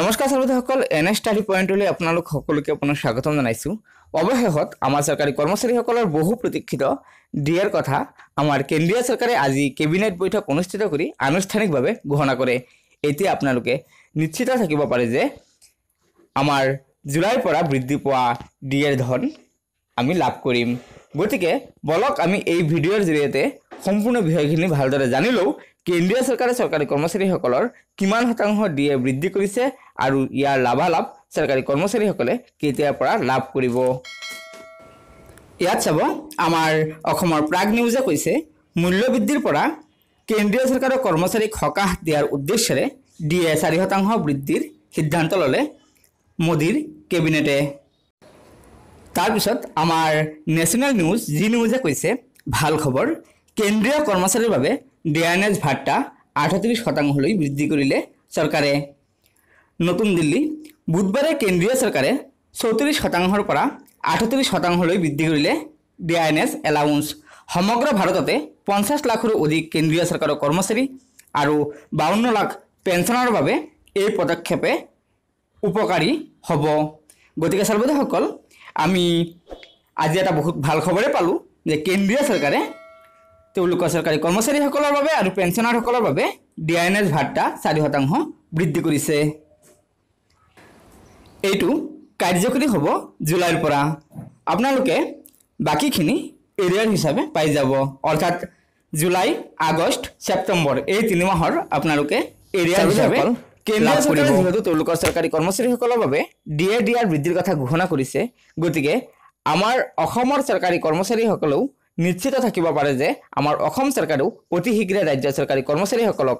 নমস্কাৰ শ্ৰোতাসকল এনে ষ্টাডি পইণ্টলৈ আপোনালোক সকলোকে আপোনাক স্বাগতম জনাইছোঁ অৱশেষত আমাৰ চৰকাৰী কৰ্মচাৰীসকলৰ বহু প্ৰতীক্ষিত ডি কথা আমাৰ কেন্দ্ৰীয় চৰকাৰে আজি কেবিনেট বৈঠক অনুষ্ঠিত কৰি আনুষ্ঠানিকভাৱে ঘোষণা কৰে এতিয়া আপোনালোকে নিশ্চিত থাকিব পাৰে যে আমাৰ জুলাইৰ পৰা বৃদ্ধি পোৱা ডি এৰ ধন আমি লাভ কৰিম গতিকে বলক আমি এই ভিডিঅ'ৰ জৰিয়তে সম্পূৰ্ণ বিষয়খিনি ভালদৰে জানি লওঁ কেন্দ্ৰীয় চৰকাৰে চৰকাৰী কৰ্মচাৰীসকলৰ কিমান শতাংশ ডি এ বৃদ্ধি কৰিছে আৰু ইয়াৰ লাভালাভ চৰকাৰী কৰ্মচাৰীসকলে কেতিয়াৰ পৰা লাভ কৰিব ইয়াত চাব আমাৰ অসমৰ প্ৰাগ নিউজে কৈছে মূল্য বৃদ্ধিৰ পৰা কেন্দ্ৰীয় চৰকাৰৰ কৰ্মচাৰীক সকাহ দিয়াৰ উদ্দেশ্যেৰে ডি এ চাৰি শতাংশ বৃদ্ধিৰ সিদ্ধান্ত ল'লে মোদীৰ কেবিনেটে তাৰপিছত আমাৰ নেশ্যনেল নিউজ জি নিউজে কৈছে ভাল খবৰ কেন্দ্ৰীয় কৰ্মচাৰীৰ বাবে ডেয়ানেজ ভাট্টা আঠত্ৰিছ শতাংশলৈ বৃদ্ধি কৰিলে চৰকাৰে নতুন দিল্লী বুধবাৰে কেন্দ্ৰীয় চৰকাৰে চৌত্ৰিছ শতাংশৰ পৰা আঠত্ৰিছ শতাংশলৈ বৃদ্ধি কৰিলে D I N S allowance সমগ্ৰ ভাৰততে পঞ্চাছ লাখৰো অধিক কেন্দ্ৰীয় চৰকাৰৰ কৰ্মচাৰী আৰু বাৱন্ন লাখ পেঞ্চনৰ বাবে এই পদক্ষেপে উপকাৰী হ'ব গতিকে চৰ্বোদয়সকল আমি আজি এটা বহুত ভাল খবৰে পালোঁ যে কেন্দ্ৰীয় চৰকাৰে তেওঁলোকৰ চৰকাৰী কৰ্মচাৰীসকলৰ বাবে আৰু পেঞ্চনাৰসকলৰ বাবে ডি আই এন এছ ভাট্টা চাৰি শতাংশ বৃদ্ধি কৰিছে এইটো কাৰ্যকৰী হ'ব জুলাইৰ পৰা আপোনালোকে বাকীখিনি এৰিয়াৰ হিচাপে পাই যাব অৰ্থাৎ জুলাই আগষ্ট ছেপ্টেম্বৰ এই তিনি মাহৰ আপোনালোকে এৰিয়াৰ হিচাপে কেন্দ্ৰীয় চৰকাৰে যিহেতু তেওঁলোকৰ চৰকাৰী কৰ্মচাৰীসকলৰ বাবে ডি এ ডি আৰ বৃদ্ধিৰ কথা ঘোষণা কৰিছে গতিকে আমাৰ অসমৰ চৰকাৰী কৰ্মচাৰীসকলেও নিশ্চিত থাকিব পাৰে যে আমাৰ অসম চৰকাৰেও অতি শীঘ্ৰে ৰাজ্য চৰকাৰী কৰ্মচাৰীসকলক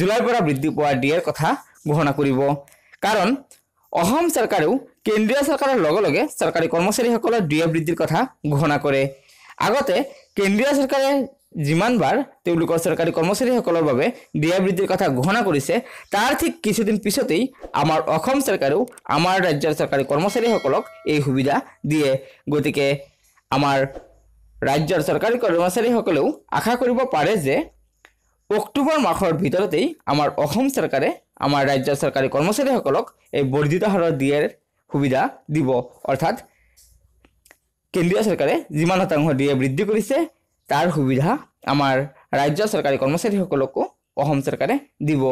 জুলাইৰ পৰা বৃদ্ধি পোৱা দিয়াৰ কথা ঘোষণা কৰিব কাৰণ অসম চৰকাৰেও কেন্দ্ৰীয় চৰকাৰৰ লগে লগে চৰকাৰী কৰ্মচাৰীসকলৰ ডি বৃদ্ধিৰ কথা ঘোষণা কৰে আগতে কেন্দ্ৰীয় চৰকাৰে যিমানবাৰ তেওঁলোকৰ চৰকাৰী কৰ্মচাৰীসকলৰ বাবে ডি এ বৃদ্ধিৰ কথা ঘোষণা কৰিছে তাৰ ঠিক কিছুদিন পিছতেই আমাৰ অসম চৰকাৰেও আমাৰ ৰাজ্যৰ চৰকাৰী কৰ্মচাৰীসকলক এই সুবিধা দিয়ে গতিকে আমাৰ ৰাজ্যৰ চৰকাৰী কৰ্মচাৰীসকলেও আশা কৰিব পাৰে যে অক্টোবৰ মাহৰ ভিতৰতেই আমাৰ অসম চৰকাৰে আমাৰ ৰাজ্যৰ চৰকাৰী কৰ্মচাৰীসকলক এই বৰ্ধিত হাৰৰ দিয়াৰ সুবিধা দিব অৰ্থাৎ কেন্দ্ৰীয় চৰকাৰে যিমান শতাংশ দিয়ে বৃদ্ধি কৰিছে তাৰ সুবিধা আমাৰ ৰাজ্য চৰকাৰী কৰ্মচাৰীসকলকো অসম চৰকাৰে দিব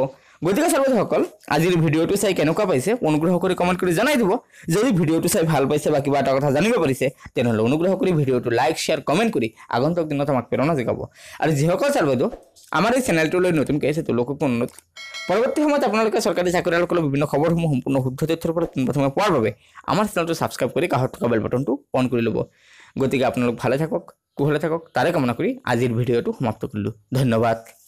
গতিকে চাৰ্বাদীসকল আজিৰ ভিডিঅ'টো চাই কেনেকুৱা পাইছে অনুগ্ৰহ কৰি কমেণ্ট কৰি জনাই দিব যদি ভিডিঅ'টো চাই ভাল পাইছে বা কিবা এটা কথা জানিব পাৰিছে তেনেহ'লে অনুগ্ৰহ কৰি ভিডিঅ'টো লাইক শ্বেয়াৰ কমেণ্ট কৰি আগন্তুক দিনত আমাক প্ৰেৰণা জগাব আৰু যিসকল চাৰ্বাইদেউ আমাৰ এই চেনেলটোলৈ নতুনকৈ আহিছে তেওঁলোককো অনুৰোধ পৰৱৰ্তী সময়ত আপোনালোকে চৰকাৰী চাকৰিয়ালসকলৰ বিভিন্ন খবৰসমূহ সম্পূৰ্ণ শুদ্ধ তথ্যৰ পৰা পোনপ্ৰথমে পোৱাৰ বাবে আমাৰ চেনেলটো ছাবস্ক্ৰাইব কৰি কাষত থকা বেল বটনটো অন কৰি ল'ব গতিকে আপোনালোক ভালে থাকক কুশলে থাকক তাৰে কামনা কৰি আজিৰ ভিডিঅ'টো সমাপ্ত কৰিলোঁ ধন্যবাদ